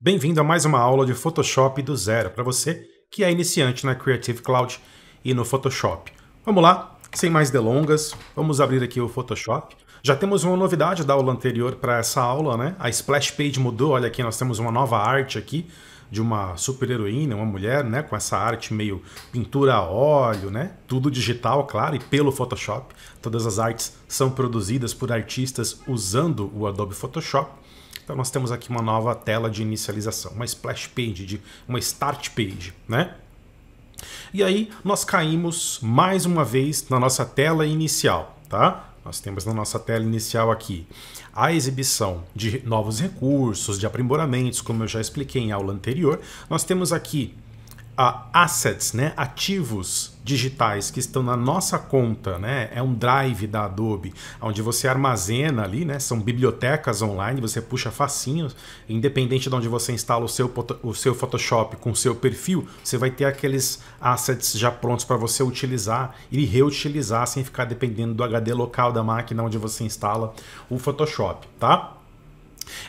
Bem-vindo a mais uma aula de Photoshop do zero para você que é iniciante na Creative Cloud e no Photoshop. Vamos lá, sem mais delongas, vamos abrir aqui o Photoshop. Já temos uma novidade da aula anterior para essa aula, né? A splash page mudou, olha aqui, nós temos uma nova arte aqui de uma super-heroína, uma mulher, né, com essa arte meio pintura a óleo, né? Tudo digital, claro, e pelo Photoshop. Todas as artes são produzidas por artistas usando o Adobe Photoshop. Então nós temos aqui uma nova tela de inicialização, uma splash page, de uma start page, né? E aí nós caímos mais uma vez na nossa tela inicial, tá? Nós temos na nossa tela inicial aqui a exibição de novos recursos, de aprimoramentos, como eu já expliquei em aula anterior. Nós temos aqui a assets, né, ativos digitais que estão na nossa conta, né, é um drive da Adobe, onde você armazena ali, né, são bibliotecas online, você puxa facinho, independente de onde você instala o seu, o seu Photoshop com o seu perfil, você vai ter aqueles assets já prontos para você utilizar e reutilizar sem ficar dependendo do HD local da máquina onde você instala o Photoshop, tá?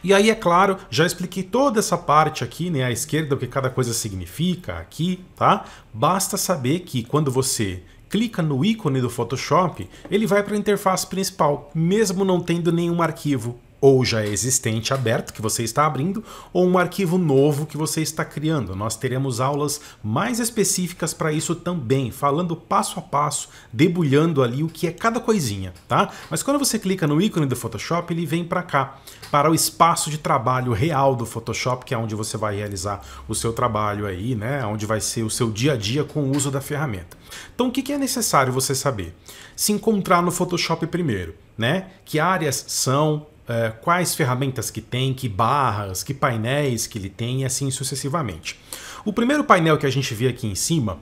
E aí, é claro, já expliquei toda essa parte aqui, né, à esquerda, o que cada coisa significa aqui, tá? Basta saber que quando você clica no ícone do Photoshop, ele vai para a interface principal, mesmo não tendo nenhum arquivo, ou já existente aberto que você está abrindo, ou um arquivo novo que você está criando. Nós teremos aulas mais específicas para isso também, falando passo a passo, debulhando ali o que é cada coisinha, tá? Mas quando você clica no ícone do Photoshop, ele vem para cá, para o espaço de trabalho real do Photoshop, que é onde você vai realizar o seu trabalho aí, né? Onde vai ser o seu dia a dia com o uso da ferramenta. Então, o que é necessário você saber? Se encontrar no Photoshop primeiro, né? Que áreas são eh, quais ferramentas que tem, que barras, que painéis que ele tem e assim sucessivamente. O primeiro painel que a gente vê aqui em cima,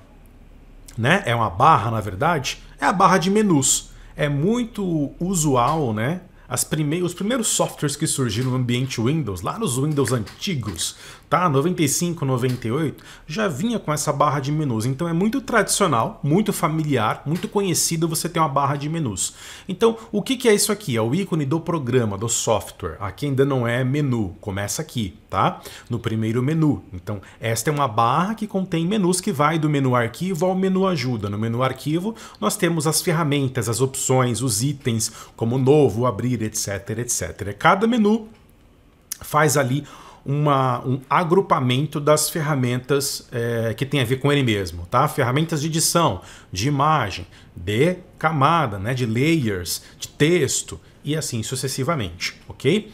né, é uma barra na verdade, é a barra de menus. É muito usual, né, prime os primeiros softwares que surgiram no ambiente Windows, lá nos Windows antigos, tá? 95, 98 já vinha com essa barra de menus. Então é muito tradicional, muito familiar, muito conhecido você ter uma barra de menus. Então o que, que é isso aqui? É o ícone do programa, do software. Aqui ainda não é menu, começa aqui, tá? No primeiro menu. Então esta é uma barra que contém menus que vai do menu arquivo ao menu ajuda. No menu arquivo nós temos as ferramentas, as opções, os itens, como novo, abrir, etc, etc. Cada menu faz ali uma, um agrupamento das ferramentas é, que tem a ver com ele mesmo, tá? Ferramentas de edição, de imagem, de camada, né? De layers, de texto e assim sucessivamente, ok?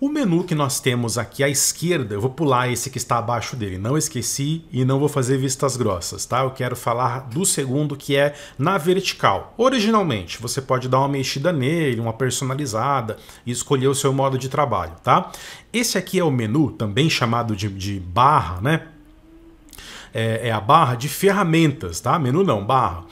O menu que nós temos aqui à esquerda, eu vou pular esse que está abaixo dele, não esqueci e não vou fazer vistas grossas, tá? Eu quero falar do segundo que é na vertical. Originalmente, você pode dar uma mexida nele, uma personalizada e escolher o seu modo de trabalho, tá? Esse aqui é o menu, também chamado de, de barra, né? É, é a barra de ferramentas, tá? Menu não, barra.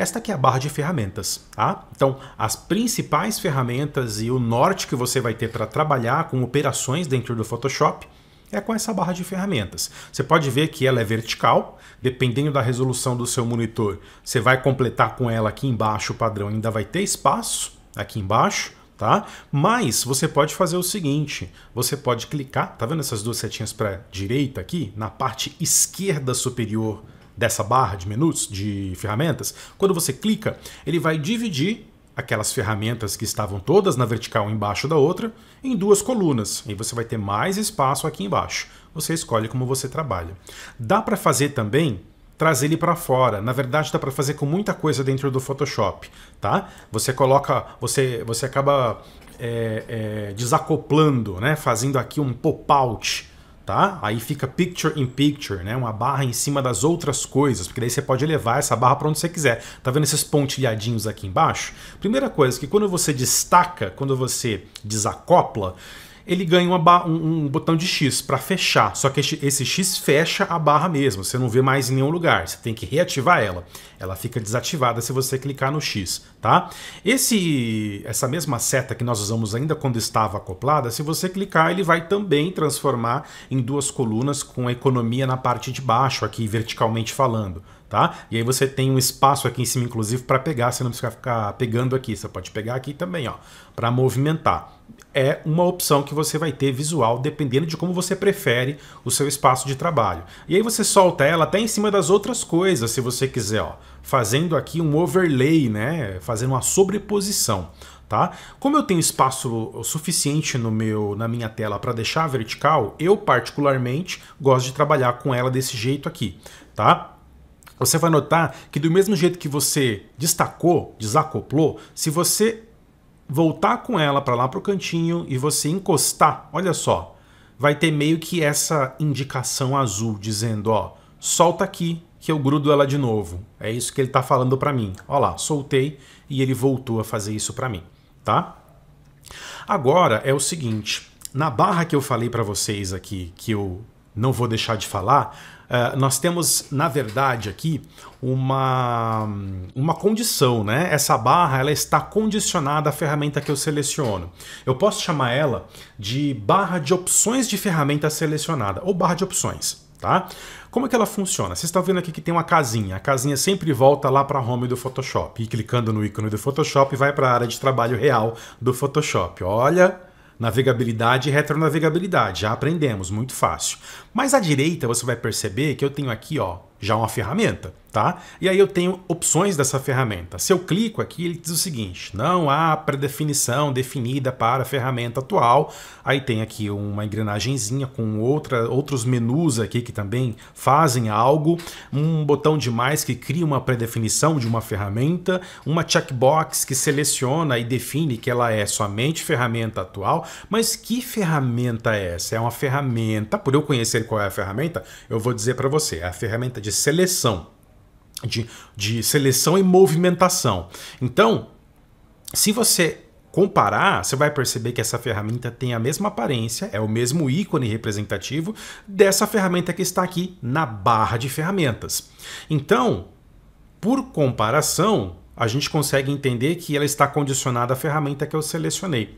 Esta aqui é a barra de ferramentas, tá? Então, as principais ferramentas e o norte que você vai ter para trabalhar com operações dentro do Photoshop é com essa barra de ferramentas. Você pode ver que ela é vertical, dependendo da resolução do seu monitor, você vai completar com ela aqui embaixo, o padrão ainda vai ter espaço aqui embaixo, tá? Mas você pode fazer o seguinte, você pode clicar, tá vendo essas duas setinhas para direita aqui, na parte esquerda superior dessa barra de menus, de ferramentas, quando você clica, ele vai dividir aquelas ferramentas que estavam todas na vertical embaixo da outra em duas colunas, e você vai ter mais espaço aqui embaixo. Você escolhe como você trabalha. Dá para fazer também trazer ele para fora. Na verdade, dá para fazer com muita coisa dentro do Photoshop, tá? Você coloca, você, você acaba é, é, desacoplando, né? Fazendo aqui um pop-out tá? Aí fica picture in picture, né? Uma barra em cima das outras coisas, porque daí você pode levar essa barra para onde você quiser. Tá vendo esses pontilhadinhos aqui embaixo? Primeira coisa que quando você destaca, quando você desacopla, ele ganha um, um, botão de X para fechar. Só que esse X fecha a barra mesmo, você não vê mais em nenhum lugar. Você tem que reativar ela. Ela fica desativada se você clicar no X, tá? Esse, essa mesma seta que nós usamos ainda quando estava acoplada, se você clicar, ele vai também transformar em duas colunas com a economia na parte de baixo, aqui verticalmente falando. Tá? E aí você tem um espaço aqui em cima, inclusive, para pegar, você não precisa ficar pegando aqui, você pode pegar aqui também, ó, para movimentar é uma opção que você vai ter visual, dependendo de como você prefere o seu espaço de trabalho. E aí você solta ela até em cima das outras coisas, se você quiser, ó, fazendo aqui um overlay, né, fazendo uma sobreposição. Tá? Como eu tenho espaço suficiente no meu, na minha tela para deixar vertical, eu particularmente gosto de trabalhar com ela desse jeito aqui. Tá? Você vai notar que do mesmo jeito que você destacou, desacoplou, se você voltar com ela para lá para o cantinho e você encostar, olha só, vai ter meio que essa indicação azul dizendo, ó, solta aqui que eu grudo ela de novo. É isso que ele está falando para mim. Olha lá, soltei e ele voltou a fazer isso para mim, tá? Agora é o seguinte, na barra que eu falei para vocês aqui, que eu não vou deixar de falar, eh, nós temos, na verdade, aqui uma, uma condição, né? Essa barra ela está condicionada à ferramenta que eu seleciono. Eu posso chamar ela de barra de opções de ferramenta selecionada ou barra de opções. Tá? Como é que ela funciona? Vocês estão vendo aqui que tem uma casinha. A casinha sempre volta lá para a home do Photoshop. E clicando no ícone do Photoshop, vai para a área de trabalho real do Photoshop. Olha, navegabilidade e retronavegabilidade. Já aprendemos, muito fácil. Mas à direita você vai perceber que eu tenho aqui, ó, já uma ferramenta, tá? E aí eu tenho opções dessa ferramenta. Se eu clico aqui, ele diz o seguinte, não há predefinição definida para a ferramenta atual. Aí tem aqui uma engrenagemzinha com outra, outros menus aqui que também fazem algo, um botão de mais que cria uma predefinição de uma ferramenta, uma checkbox que seleciona e define que ela é somente ferramenta atual, mas que ferramenta é essa? É uma ferramenta, por eu conhecer sei qual é a ferramenta, eu vou dizer para você, é a ferramenta de seleção. De, de seleção e movimentação. Então, se você comparar, você vai perceber que essa ferramenta tem a mesma aparência, é o mesmo ícone representativo dessa ferramenta que está aqui na barra de ferramentas. Então, por comparação, a gente consegue entender que ela está condicionada à ferramenta que eu selecionei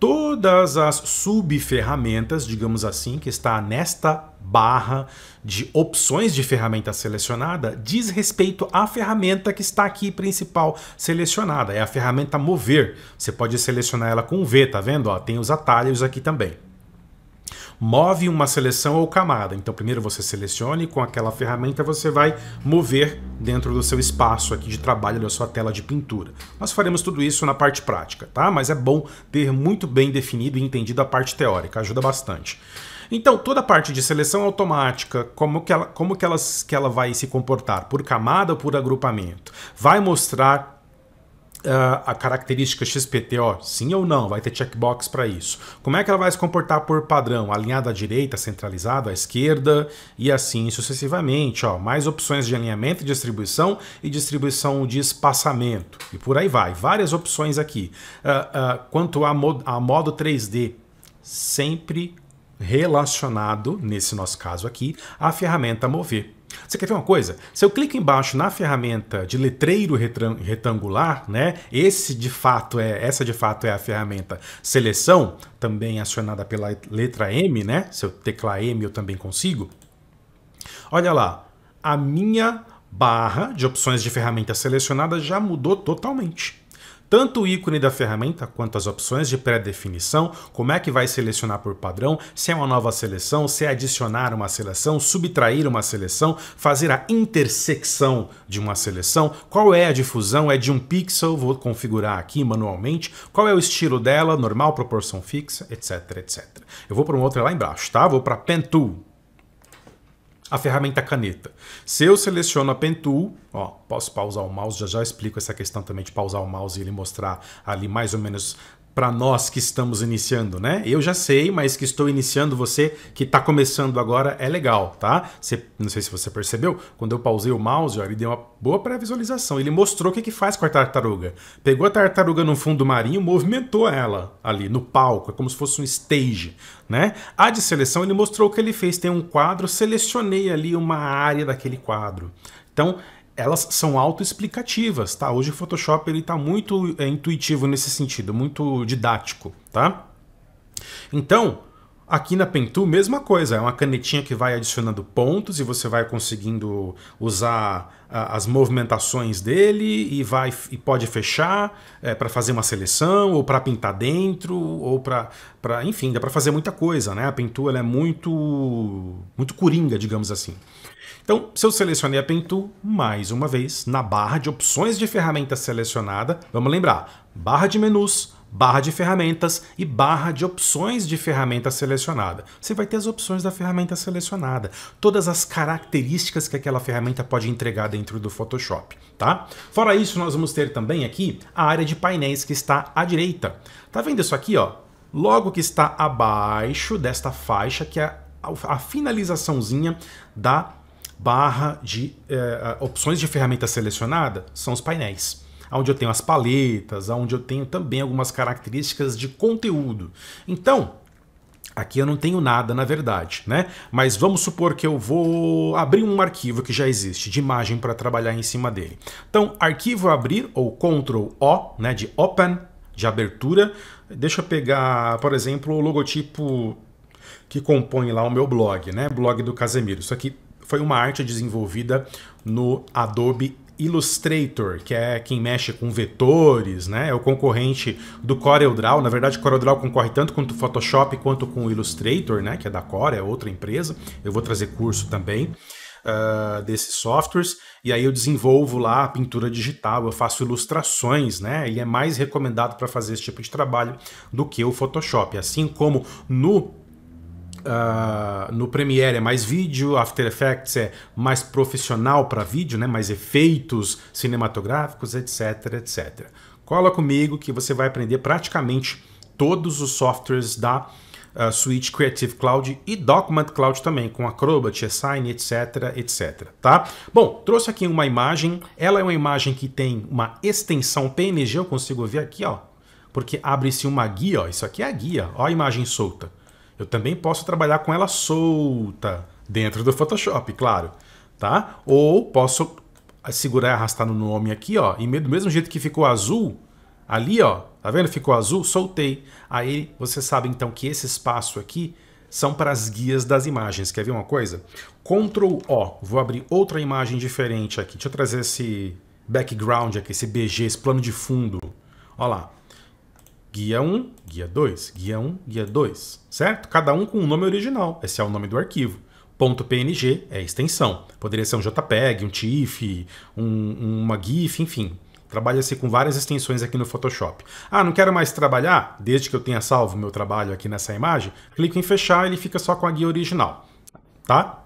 todas as subferramentas, digamos assim, que está nesta barra de opções de ferramenta selecionada diz respeito à ferramenta que está aqui principal selecionada, é a ferramenta mover. Você pode selecionar ela com V, tá vendo? Ó, tem os atalhos aqui também move uma seleção ou camada. Então, primeiro você selecione e com aquela ferramenta você vai mover dentro do seu espaço aqui de trabalho da sua tela de pintura. Nós faremos tudo isso na parte prática, tá? Mas é bom ter muito bem definido e entendido a parte teórica, ajuda bastante. Então, toda a parte de seleção automática, como que ela, como que ela, que ela vai se comportar? Por camada ou por agrupamento? Vai mostrar Uh, a característica XPT, ó, sim ou não, vai ter checkbox para isso. Como é que ela vai se comportar por padrão? Alinhada à direita, centralizada à esquerda e assim sucessivamente, ó. Mais opções de alinhamento e distribuição e distribuição de espaçamento. E por aí vai, várias opções aqui. Uh, uh, quanto a, mod a modo 3D, sempre relacionado, nesse nosso caso aqui, à ferramenta mover. Você quer ver uma coisa? Se eu clico embaixo na ferramenta de letreiro retangular, né? Esse de fato é, essa de fato é a ferramenta seleção, também acionada pela letra M, né? Se eu teclar M eu também consigo. Olha lá, a minha barra de opções de ferramenta selecionada já mudou totalmente tanto o ícone da ferramenta quanto as opções de pré-definição, como é que vai selecionar por padrão, se é uma nova seleção, se é adicionar uma seleção, subtrair uma seleção, fazer a intersecção de uma seleção, qual é a difusão, é de um pixel, vou configurar aqui manualmente, qual é o estilo dela, normal, proporção fixa, etc, etc. Eu vou para uma outra lá embaixo, tá? Vou para Pen Tool a ferramenta caneta. Se eu seleciono a Pentool, ó, posso pausar o mouse, já já explico essa questão também de pausar o mouse e ele mostrar ali mais ou menos para nós que estamos iniciando, né? Eu já sei, mas que estou iniciando, você que está começando agora é legal, tá? Você, não sei se você percebeu, quando eu pausei o mouse, ó, ele deu uma boa pré-visualização. Ele mostrou o que, que faz com a tartaruga. Pegou a tartaruga no fundo marinho, movimentou ela ali no palco, é como se fosse um stage, né? A de seleção, ele mostrou o que ele fez. Tem um quadro, selecionei ali uma área daquele quadro. Então, elas são autoexplicativas, tá? Hoje o Photoshop ele tá muito é, intuitivo nesse sentido, muito didático, tá? Então, Aqui na Pentu, mesma coisa, é uma canetinha que vai adicionando pontos e você vai conseguindo usar as movimentações dele e vai e pode fechar é, para fazer uma seleção ou para pintar dentro ou para enfim, dá para fazer muita coisa, né? A Pentu é muito muito coringa, digamos assim. Então, se eu selecionei a Pentu, mais uma vez, na barra de opções de ferramenta selecionada, vamos lembrar, barra de menus, barra de ferramentas e barra de opções de ferramenta selecionada. Você vai ter as opções da ferramenta selecionada, todas as características que aquela ferramenta pode entregar dentro do Photoshop, tá? Fora isso, nós vamos ter também aqui a área de painéis que está à direita. Tá vendo isso aqui, ó? Logo que está abaixo desta faixa, que é a finalizaçãozinha da barra de eh, opções de ferramenta selecionada, são os painéis onde eu tenho as paletas, onde eu tenho também algumas características de conteúdo. Então, Aqui eu não tenho nada, na verdade, né? Mas vamos supor que eu vou abrir um arquivo que já existe de imagem para trabalhar em cima dele. Então, arquivo abrir ou Ctrl O, né, de open, de abertura. Deixa eu pegar, por exemplo, o logotipo que compõe lá o meu blog, né? Blog do Casemiro. Isso aqui foi uma arte desenvolvida no Adobe Illustrator, que é quem mexe com vetores, né? É o concorrente do CorelDRAW. Na verdade, CorelDRAW concorre tanto com o Photoshop quanto com o Illustrator, né? Que é da Core, é outra empresa. Eu vou trazer curso também. Uh, desses softwares, e aí eu desenvolvo lá a pintura digital, eu faço ilustrações, né? Ele é mais recomendado para fazer esse tipo de trabalho do que o Photoshop. Assim como no Uh, no Premiere é mais vídeo, After Effects é mais profissional para vídeo, né? mais efeitos cinematográficos, etc, etc. Cola comigo que você vai aprender praticamente todos os softwares da uh, ah, Suite Creative Cloud e Document Cloud também, com Acrobat, Assign, etc, etc. Tá? Bom, trouxe aqui uma imagem. Ela é uma imagem que tem uma extensão PNG, eu consigo ver aqui, ó, porque abre-se uma guia. Ó, isso aqui é a guia, ó a imagem solta. Eu também posso trabalhar com ela solta dentro do Photoshop, claro, tá? Ou posso segurar e arrastar no nome aqui, ó, e do mesmo jeito que ficou azul, ali, ó, tá vendo? Ficou azul, soltei. Aí você sabe então que esse espaço aqui são para as guias das imagens. Quer ver uma coisa? Ctrl O, vou abrir outra imagem diferente aqui. Deixa eu trazer esse background aqui, esse BG, esse plano de fundo. Olha lá guia 1, guia 2, guia 1, guia 2, certo? Cada um com o um nome original, esse é o nome do arquivo. .png é extensão. Poderia ser um JPEG, um TIFF, um, uma GIF, enfim. Trabalha-se com várias extensões aqui no Photoshop. Ah, não quero mais trabalhar? Desde que eu tenha salvo meu trabalho aqui nessa imagem, clico em fechar, e ele fica só com a guia original, tá?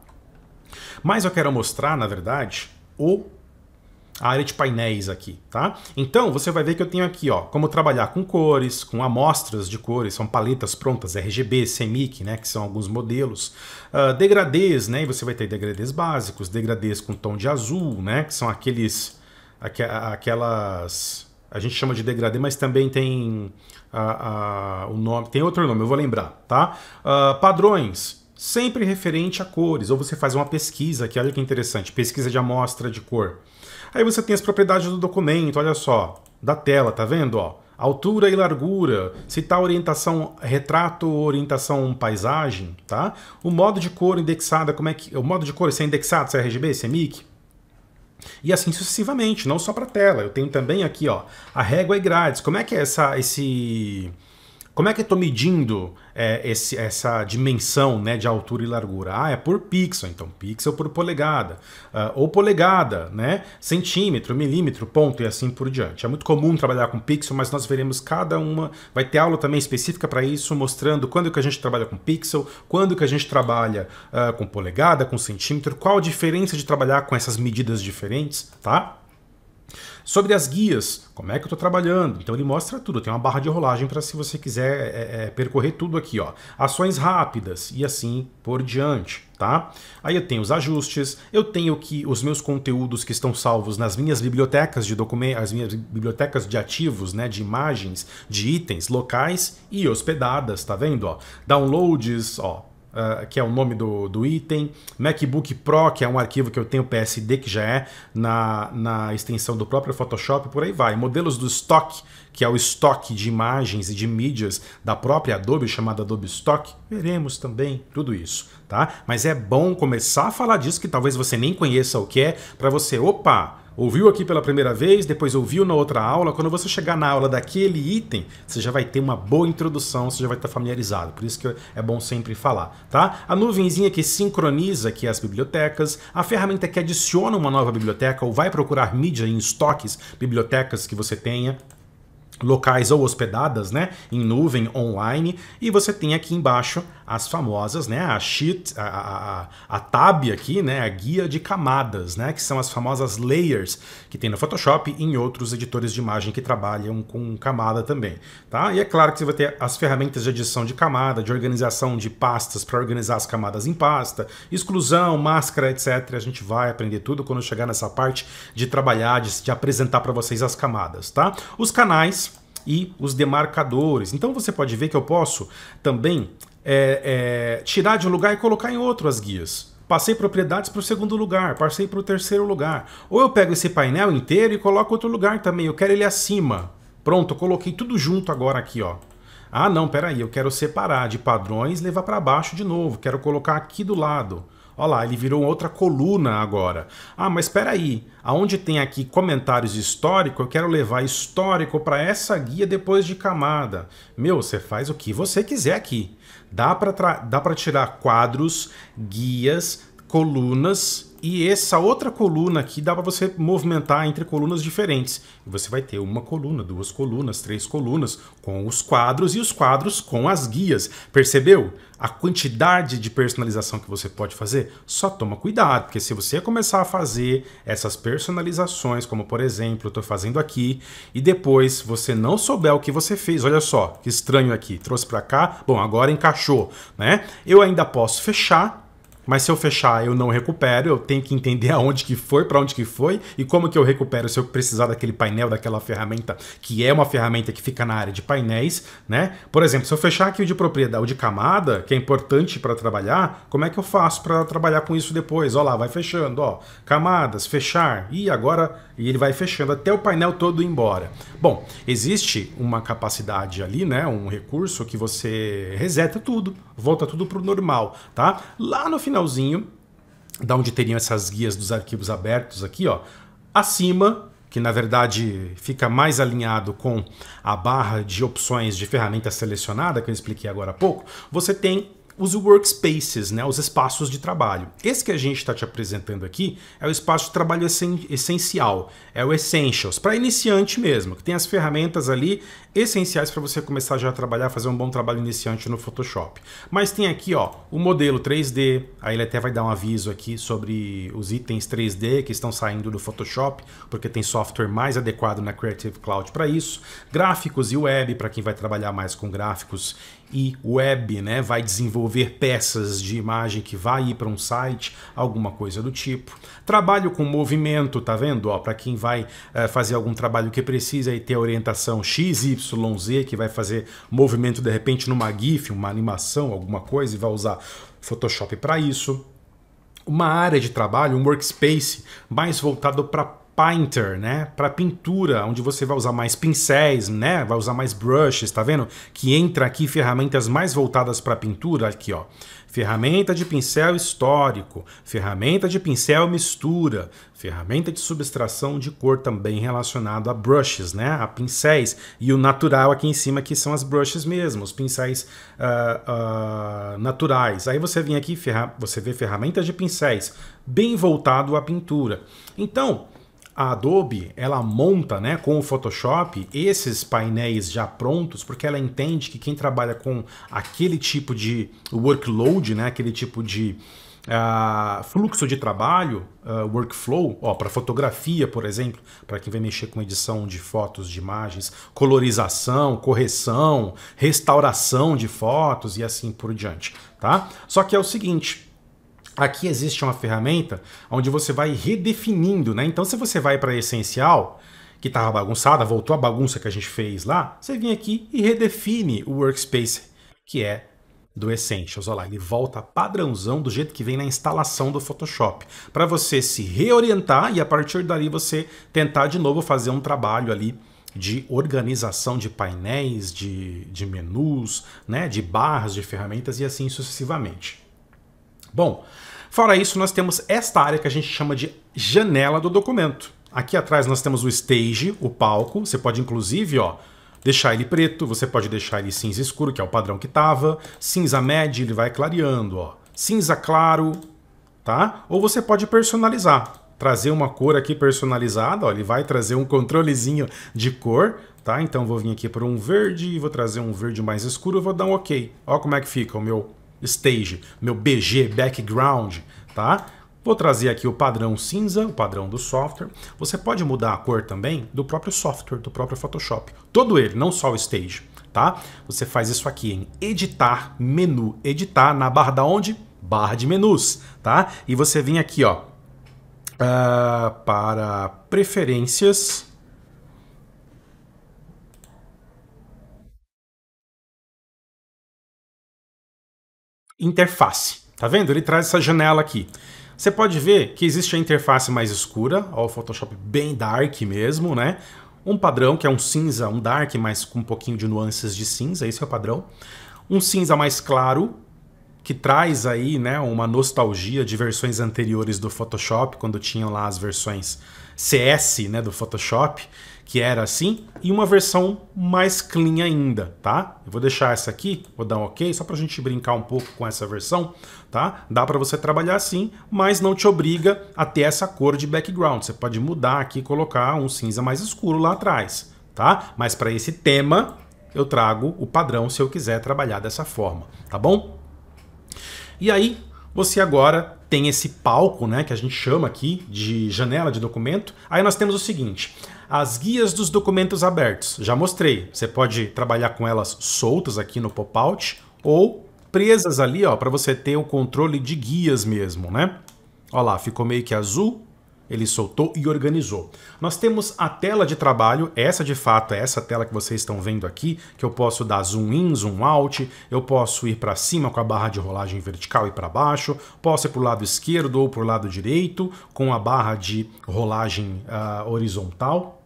Mas eu quero mostrar, na verdade, o a área de painéis aqui, tá? Então, você vai ver que eu tenho aqui, ó, como trabalhar com cores, com amostras de cores, são paletas prontas, RGB, CMYK, né, que são alguns modelos, uh, degradês, né, e você vai ter degradês básicos, degradês com tom de azul, né, que são aqueles, aqu aquelas, a gente chama de degradê, mas também tem uh, uh, o nome, tem outro nome, eu vou lembrar, tá? Ah, padrões, sempre referente a cores, ou você faz uma pesquisa aqui, olha que interessante, pesquisa de amostra de cor, Aí você tem as propriedades do documento, olha só, da tela, tá vendo? Ó, altura e largura, se tá orientação retrato ou orientação paisagem, tá? O modo de cor indexada, como é que. O modo de cor, se é indexado, se é RGB, se é MIC, e assim sucessivamente, não só para tela. Eu tenho também aqui ó, a régua e grades. Como é que é essa, esse, como é que eu estou medindo é, esse, essa dimensão né, de altura e largura? Ah, é por pixel, então pixel por polegada, uh, ou polegada, né, centímetro, milímetro, ponto e assim por diante. É muito comum trabalhar com pixel, mas nós veremos cada uma. Vai ter aula também específica para isso, mostrando quando que a gente trabalha com pixel, quando que a gente trabalha uh, com polegada, com centímetro, qual a diferença de trabalhar com essas medidas diferentes, tá? Sobre as guias, como é que eu estou trabalhando? Então ele mostra tudo, tem uma barra de rolagem para se você quiser é, é, é, percorrer tudo aqui. Ó. Ações rápidas e assim por diante. Tá? Aí eu tenho os ajustes, eu tenho que os meus conteúdos que estão salvos nas minhas bibliotecas de documentos, as minhas bibliotecas de ativos, né, de imagens, de itens locais e hospedadas, tá vendo, ó? Downloads, ó, ah, que é o nome do, do item, MacBook Pro, que é um arquivo que eu tenho PSD, que já é na, na extensão do próprio Photoshop, por aí vai. Modelos do Stock, que é o estoque de imagens e de mídias da própria Adobe, chamada Adobe Stock, veremos também tudo isso, tá? Mas é bom começar a falar disso, que talvez você nem conheça o que é, para você, opa, Ouviu aqui pela primeira vez, depois ouviu na outra aula. Quando você chegar na aula daquele item, você já vai ter uma boa introdução, você já vai estar familiarizado. Por isso que é bom sempre falar, tá? A nuvenzinha que sincroniza aqui as bibliotecas, a ferramenta que adiciona uma nova biblioteca ou vai procurar mídia em estoques, bibliotecas que você tenha locais ou hospedadas, né, em nuvem online, e você tem aqui embaixo as famosas, né, a sheet, a, a, a, tab aqui, né, a guia de camadas, né, que são as famosas layers que tem no Photoshop e em outros editores de imagem que trabalham com camada também, tá? E é claro que você vai ter as ferramentas de edição de camada, de organização de pastas para organizar as camadas em pasta, exclusão, máscara, etc. A gente vai aprender tudo quando chegar nessa parte de trabalhar, de, de apresentar para vocês as camadas, tá? Os canais e os demarcadores. Então você pode ver que eu posso também é, é, tirar de um lugar e colocar em outro as guias. Passei propriedades para o segundo lugar, passei para o terceiro lugar. Ou eu pego esse painel inteiro e coloco outro lugar também, eu quero ele acima. Pronto, coloquei tudo junto agora aqui, ó. Ah, não, peraí, eu quero separar de padrões, levar para baixo de novo, quero colocar aqui do lado. Olha lá, ele virou outra coluna agora. Ah, mas espera aí, aonde tem aqui comentários histórico, eu quero levar histórico para essa guia depois de camada. Meu, você faz o que você quiser aqui. Dá para tirar quadros, guias, colunas e essa outra coluna aqui dá para você movimentar entre colunas diferentes. Você vai ter uma coluna, duas colunas, três colunas com os quadros e os quadros com as guias. Percebeu? A quantidade de personalização que você pode fazer, só toma cuidado, porque se você começar a fazer essas personalizações, como por exemplo, eu estou fazendo aqui, e depois você não souber o que você fez, olha só, que estranho aqui, trouxe para cá, bom, agora encaixou, né? Eu ainda posso fechar mas se eu fechar, eu não recupero, eu tenho que entender aonde que foi, para onde que foi e como que eu recupero se eu precisar daquele painel, daquela ferramenta, que é uma ferramenta que fica na área de painéis, né? Por exemplo, se eu fechar aqui o de propriedade, o de camada, que é importante para trabalhar, como é que eu faço para trabalhar com isso depois? Ó lá, vai fechando, ó, camadas, fechar. E agora e ele vai fechando até o painel todo ir embora. Bom, existe uma capacidade ali, né, um recurso que você reseta tudo, volta tudo pro normal, tá? Lá no final finalzinho, da onde teriam essas guias dos arquivos abertos aqui, ó, acima, que na verdade fica mais alinhado com a barra de opções de ferramenta selecionada que eu expliquei agora há pouco, você tem os workspaces, né, os espaços de trabalho. Esse que a gente está te apresentando aqui é o espaço de trabalho essencial, é o Essentials, para iniciante mesmo, que tem as ferramentas ali essenciais para você começar já a trabalhar, fazer um bom trabalho iniciante no Photoshop. Mas tem aqui ó, o modelo 3D, aí ele até vai dar um aviso aqui sobre os itens 3D que estão saindo do Photoshop, porque tem software mais adequado na Creative Cloud para isso, gráficos e web, para quem vai trabalhar mais com gráficos e web, né? Vai desenvolver peças de imagem que vai ir para um site, alguma coisa do tipo. Trabalho com movimento, tá vendo? Ó, para quem vai é, fazer algum trabalho que precisa e ter x, orientação XYZ, que vai fazer movimento de repente numa GIF, uma animação, alguma coisa, e vai usar Photoshop para isso. Uma área de trabalho, um workspace mais voltado para painter, né, para pintura, onde você vai usar mais pincéis, né, vai usar mais brushes, tá vendo? Que entra aqui ferramentas mais voltadas para pintura aqui, ó. Ferramenta de pincel histórico, ferramenta de pincel mistura, ferramenta de subtração de cor também relacionado a brushes, né, a pincéis e o natural aqui em cima que são as brushes mesmo, os pincéis uh, uh, naturais. Aí você vem aqui, você vê ferramentas de pincéis bem voltado à pintura. Então a Adobe ela monta né, com o Photoshop esses painéis já prontos, porque ela entende que quem trabalha com aquele tipo de workload, né, aquele tipo de uh, fluxo de trabalho, uh, workflow, para fotografia, por exemplo, para quem vai mexer com edição de fotos, de imagens, colorização, correção, restauração de fotos e assim por diante. Tá? Só que é o seguinte, Aqui existe uma ferramenta onde você vai redefinindo, né? Então, se você vai para essencial, que estava bagunçada, voltou a bagunça que a gente fez lá, você vem aqui e redefine o workspace, que é do Essentials. Olha lá, ele volta padrãozão do jeito que vem na instalação do Photoshop, para você se reorientar e a partir dali você tentar de novo fazer um trabalho ali de organização de painéis, de, de menus, né, de barras, de ferramentas e assim sucessivamente. Bom, Fora isso, nós temos esta área que a gente chama de janela do documento. Aqui atrás nós temos o stage, o palco. Você pode, inclusive, ó, deixar ele preto, você pode deixar ele cinza escuro, que é o padrão que estava. Cinza médio, ele vai clareando, ó. Cinza claro, tá? Ou você pode personalizar. Trazer uma cor aqui personalizada, ó, ele vai trazer um controlezinho de cor, tá? Então vou vir aqui para um verde, vou trazer um verde mais escuro, vou dar um OK. Ó como é que fica o meu stage, meu BG, background, tá? Vou trazer aqui o padrão cinza, o padrão do software. Você pode mudar a cor também do próprio software, do próprio Photoshop. Todo ele, não só o stage, tá? Você faz isso aqui em editar menu, editar na barra da onde? Barra de menus, tá? E você vem aqui, ó, uh, para preferências, interface. Tá vendo? Ele traz essa janela aqui. Você pode ver que existe a interface mais escura, ó, o Photoshop bem dark mesmo, né? Um padrão que é um cinza, um dark, mas com um pouquinho de nuances de cinza, esse é o padrão. Um cinza mais claro, que traz aí, né, uma nostalgia de versões anteriores do Photoshop, quando tinham lá as versões CS, né, do Photoshop que era assim, e uma versão mais clean ainda, tá? Eu vou deixar essa aqui, vou dar um ok, só pra gente brincar um pouco com essa versão, tá? Dá para você trabalhar assim, mas não te obriga a ter essa cor de background. Você pode mudar aqui e colocar um cinza mais escuro lá atrás, tá? Mas para esse tema, eu trago o padrão se eu quiser trabalhar dessa forma, tá bom? E aí, você agora tem esse palco, né, que a gente chama aqui de janela de documento. Aí nós temos o seguinte, as guias dos documentos abertos. Já mostrei. Você pode trabalhar com elas soltas aqui no pop-out ou presas ali, ó, para você ter o um controle de guias mesmo, né? Ó lá, ficou meio que azul, ele soltou e organizou. Nós temos a tela de trabalho, essa de fato é essa tela que vocês estão vendo aqui, que eu posso dar zoom in, zoom out, eu posso ir para cima com a barra de rolagem vertical e para baixo, posso ir para o lado esquerdo ou para o lado direito com a barra de rolagem uh, horizontal.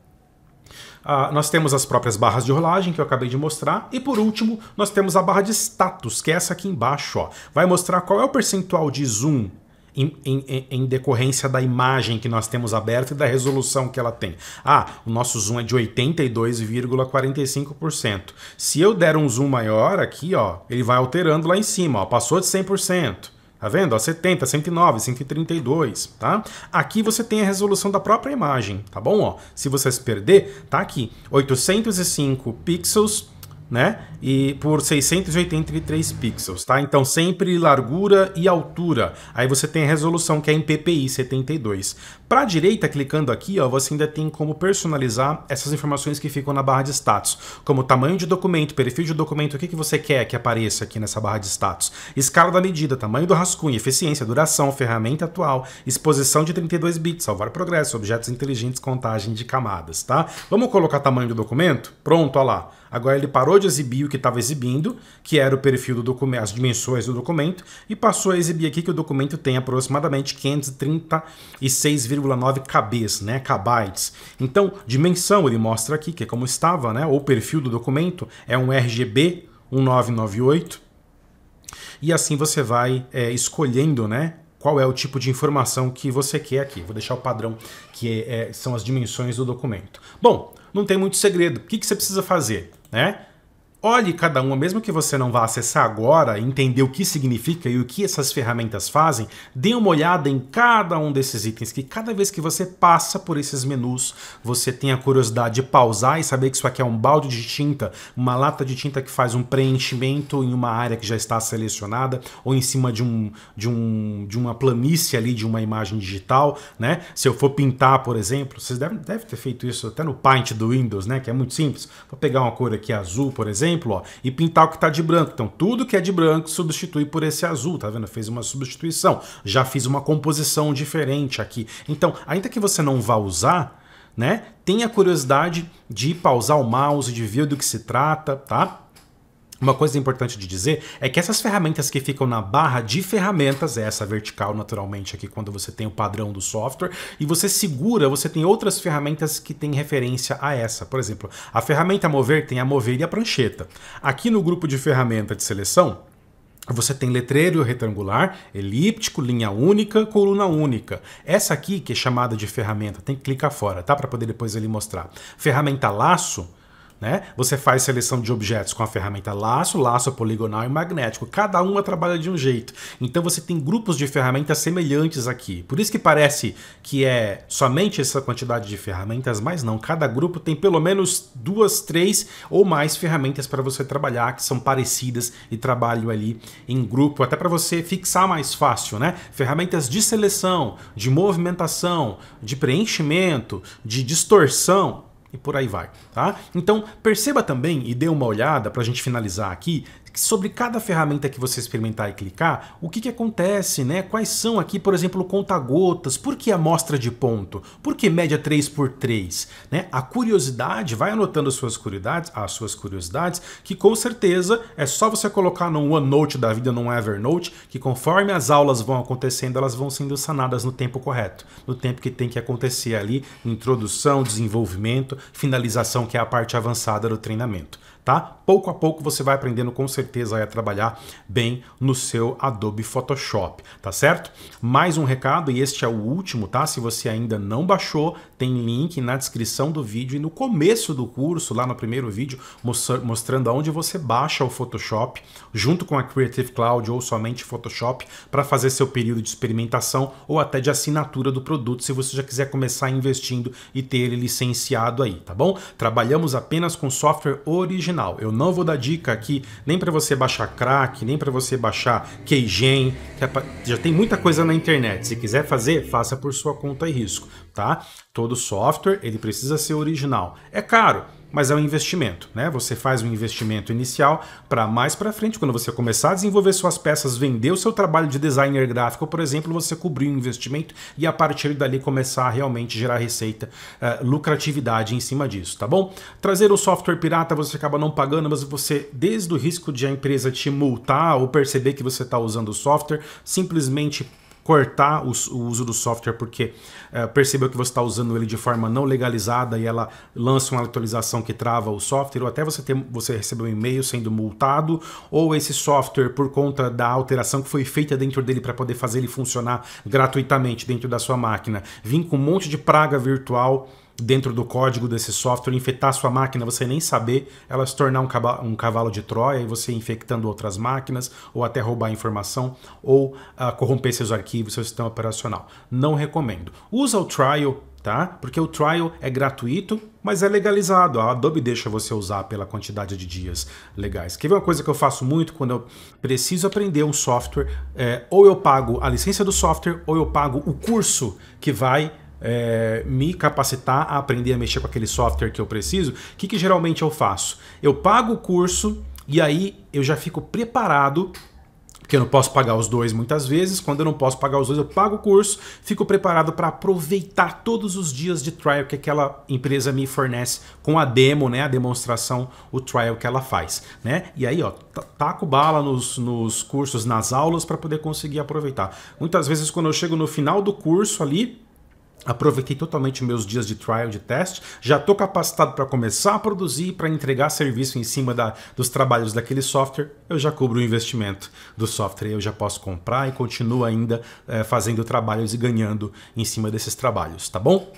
Uh, nós temos as próprias barras de rolagem que eu acabei de mostrar. E por último, nós temos a barra de status, que é essa aqui embaixo. Ó. Vai mostrar qual é o percentual de zoom em, em, em, decorrência da imagem que nós temos aberta e da resolução que ela tem. Ah, o nosso zoom é de 82,45%. Se eu der um zoom maior aqui, ó, ele vai alterando lá em cima, ó, passou de 100%. Tá vendo? 70, 109, 132, tá? Aqui você tem a resolução da própria imagem, tá bom? Ó, se você se perder, tá aqui, 805 pixels né? E por 683 pixels, tá? Então sempre largura e altura. Aí você tem a resolução que é em PPI 72. Para a direita, clicando aqui, ó, você ainda tem como personalizar essas informações que ficam na barra de status, como tamanho de documento, perfil de documento, o que, que você quer que apareça aqui nessa barra de status, escala da medida, tamanho do rascunho, eficiência, duração, ferramenta atual, exposição de 32 bits, salvar progresso, objetos inteligentes, contagem de camadas, tá? Vamos colocar tamanho do documento? Pronto, ó lá. Agora ele parou de exibir o que estava exibindo, que era o perfil do documento, as dimensões do documento, e passou a exibir aqui que o documento tem aproximadamente 536,9 kbs, né, kbytes. Então, dimensão ele mostra aqui, que é como estava, né, O perfil do documento, é um RGB 1998. E assim você vai é, escolhendo, né, qual é o tipo de informação que você quer aqui. Vou deixar o padrão, que é, é são as dimensões do documento. Bom, não tem muito segredo. O que, que você precisa fazer? né? Eh? Olhe cada uma, mesmo que você não vá acessar agora, entender o que significa e o que essas ferramentas fazem, dê uma olhada em cada um desses itens, que cada vez que você passa por esses menus, você tem a curiosidade de pausar e saber que isso aqui é um balde de tinta, uma lata de tinta que faz um preenchimento em uma área que já está selecionada, ou em cima de, um, de, um, de uma planície ali, de uma imagem digital, né? Se eu for pintar, por exemplo, vocês devem, devem ter feito isso até no Paint do Windows, né? Que é muito simples. Vou pegar uma cor aqui azul, por exemplo, exemplo, ó, e pintar o que está de branco. Então, tudo que é de branco substitui por esse azul, tá vendo? Fez uma substituição. Já fiz uma composição diferente aqui. Então, ainda que você não vá usar, né? Tenha curiosidade de pausar o mouse, de ver do que se trata, tá? Uma coisa importante de dizer é que essas ferramentas que ficam na barra de ferramentas, é essa vertical naturalmente aqui quando você tem o padrão do software, e você segura, você tem outras ferramentas que têm referência a essa. Por exemplo, a ferramenta mover tem a mover e a prancheta. Aqui no grupo de ferramenta de seleção, você tem letreiro retangular, elíptico, linha única, coluna única. Essa aqui, que é chamada de ferramenta, tem que clicar fora, tá? Para poder depois ele mostrar. Ferramenta laço, né? Você faz seleção de objetos com a ferramenta laço, laço poligonal e magnético. Cada uma trabalha de um jeito. Então você tem grupos de ferramentas semelhantes aqui. Por isso que parece que é somente essa quantidade de ferramentas, mas não. Cada grupo tem pelo menos duas, três ou mais ferramentas para você trabalhar que são parecidas e trabalham ali em grupo, até para você fixar mais fácil, né? Ferramentas de seleção, de movimentação, de preenchimento, de distorção, e por aí vai, tá? Então perceba também e dê uma olhada para a gente finalizar aqui sobre cada ferramenta que você experimentar e clicar, o que, que acontece, né? Quais são aqui, por exemplo, conta-gotas, por que amostra de ponto? Por que média 3 por 3 né? A curiosidade, vai anotando as suas curiosidades, as suas curiosidades, que com certeza é só você colocar no OneNote da vida, num Evernote, que conforme as aulas vão acontecendo, elas vão sendo sanadas no tempo correto, no tempo que tem que acontecer ali, introdução, desenvolvimento, finalização, que é a parte avançada do treinamento tá? Pouco a pouco você vai aprendendo com certeza a é trabalhar bem no seu Adobe Photoshop, tá certo? Mais um recado e este é o último, tá? Se você ainda não baixou, tem link na descrição do vídeo e no começo do curso, lá no primeiro vídeo, mostrando aonde você baixa o Photoshop junto com a Creative Cloud ou somente Photoshop para fazer seu período de experimentação ou até de assinatura do produto, se você já quiser começar investindo e ter ele licenciado aí, tá bom? Trabalhamos apenas com software original eu não vou dar dica aqui nem para você baixar crack, nem para você baixar Keygen, é pra... já tem muita coisa na internet. Se quiser fazer, faça por sua conta e risco, tá? Todo software, ele precisa ser original. É caro, mas é um investimento, né? Você faz um investimento inicial para mais para frente, quando você começar a desenvolver suas peças, vender o seu trabalho de designer gráfico, por exemplo, você cobrir o um investimento e a partir dali começar a realmente gerar receita, uh, lucratividade em cima disso, tá bom? Trazer um software pirata você acaba não pagando, mas você desde o risco de a empresa te multar ou perceber que você está usando o software, simplesmente cortar o, o uso do software porque é, percebeu que você está usando ele de forma não legalizada e ela lança uma atualização que trava o software, ou até você, ter, você receber um e-mail sendo multado, ou esse software, por conta da alteração que foi feita dentro dele para poder fazer ele funcionar gratuitamente dentro da sua máquina, vir com um monte de praga virtual dentro do código desse software, infectar sua máquina, você nem saber, ela se tornar um cavalo, um cavalo de Troia e você infectando outras máquinas, ou até roubar informação, ou uh, corromper seus arquivos, seu sistema operacional. Não recomendo. Usa o trial, tá? Porque o trial é gratuito, mas é legalizado. A Adobe deixa você usar pela quantidade de dias legais. Quer ver uma coisa que eu faço muito quando eu preciso aprender um software? É, ou eu pago a licença do software, ou eu pago o curso que vai é, me capacitar a aprender a mexer com aquele software que eu preciso, o que, que geralmente eu faço? Eu pago o curso e aí eu já fico preparado porque eu não posso pagar os dois muitas vezes. Quando eu não posso pagar os dois, eu pago o curso, fico preparado para aproveitar todos os dias de trial que aquela empresa me fornece com a demo, né, a demonstração, o trial que ela faz, né? E aí, ó, taco bala nos, nos cursos, nas aulas para poder conseguir aproveitar. Muitas vezes quando eu chego no final do curso ali, Aproveitei totalmente meus dias de trial, de teste. Já estou capacitado para começar a produzir, para entregar serviço em cima da, dos trabalhos daquele software. Eu já cubro o investimento do software, eu já posso comprar e continuo ainda é, fazendo trabalhos e ganhando em cima desses trabalhos, tá bom?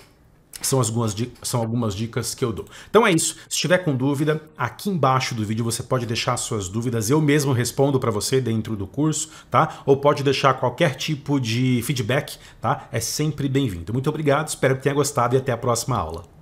são algumas, são algumas dicas que eu dou. Então é isso. Se tiver com dúvida, aqui embaixo do vídeo você pode deixar suas dúvidas, eu mesmo respondo para você dentro do curso, tá? Ou pode deixar qualquer tipo de feedback, tá? É sempre bem-vindo. Muito obrigado, espero que tenha gostado e até a próxima aula.